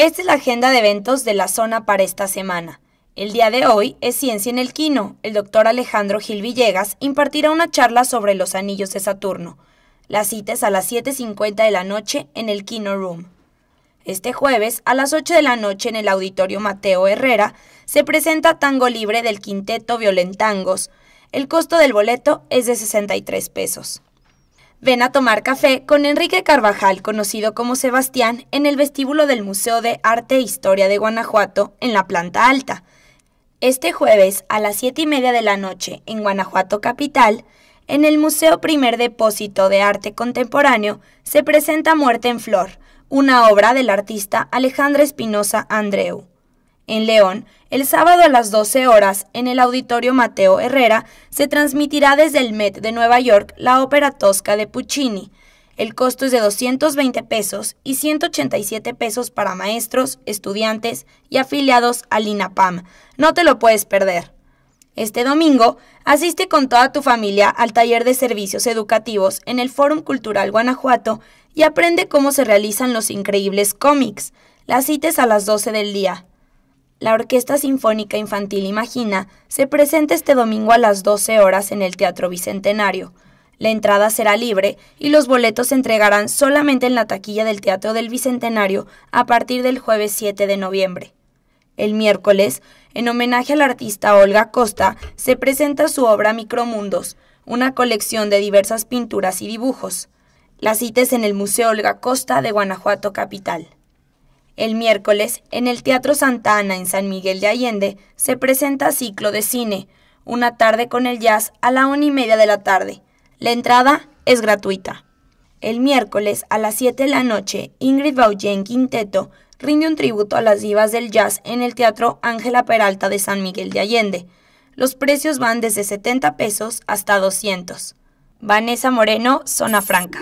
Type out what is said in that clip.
Esta es la agenda de eventos de la zona para esta semana. El día de hoy es Ciencia en el Quino. El doctor Alejandro Gil Villegas impartirá una charla sobre los anillos de Saturno. La cita es a las 7.50 de la noche en el Kino Room. Este jueves, a las 8 de la noche en el Auditorio Mateo Herrera, se presenta Tango Libre del Quinteto Violentangos. El costo del boleto es de 63 pesos. Ven a tomar café con Enrique Carvajal, conocido como Sebastián, en el vestíbulo del Museo de Arte e Historia de Guanajuato, en la planta alta. Este jueves a las 7 y media de la noche, en Guanajuato Capital, en el Museo Primer Depósito de Arte Contemporáneo, se presenta Muerte en Flor, una obra del artista Alejandra Espinosa Andreu. En León, el sábado a las 12 horas, en el Auditorio Mateo Herrera, se transmitirá desde el Met de Nueva York la ópera tosca de Puccini. El costo es de 220 pesos y 187 pesos para maestros, estudiantes y afiliados al INAPAM. No te lo puedes perder. Este domingo, asiste con toda tu familia al taller de servicios educativos en el Fórum Cultural Guanajuato y aprende cómo se realizan los increíbles cómics. las cites a las 12 del día la Orquesta Sinfónica Infantil Imagina se presenta este domingo a las 12 horas en el Teatro Bicentenario. La entrada será libre y los boletos se entregarán solamente en la taquilla del Teatro del Bicentenario a partir del jueves 7 de noviembre. El miércoles, en homenaje al artista Olga Costa, se presenta su obra Micromundos, una colección de diversas pinturas y dibujos. Las cita en el Museo Olga Costa de Guanajuato Capital. El miércoles, en el Teatro Santa Ana en San Miguel de Allende, se presenta ciclo de cine, una tarde con el jazz a la una y media de la tarde. La entrada es gratuita. El miércoles a las 7 de la noche, Ingrid en Quinteto rinde un tributo a las divas del jazz en el Teatro Ángela Peralta de San Miguel de Allende. Los precios van desde 70 pesos hasta 200. Vanessa Moreno, Zona Franca.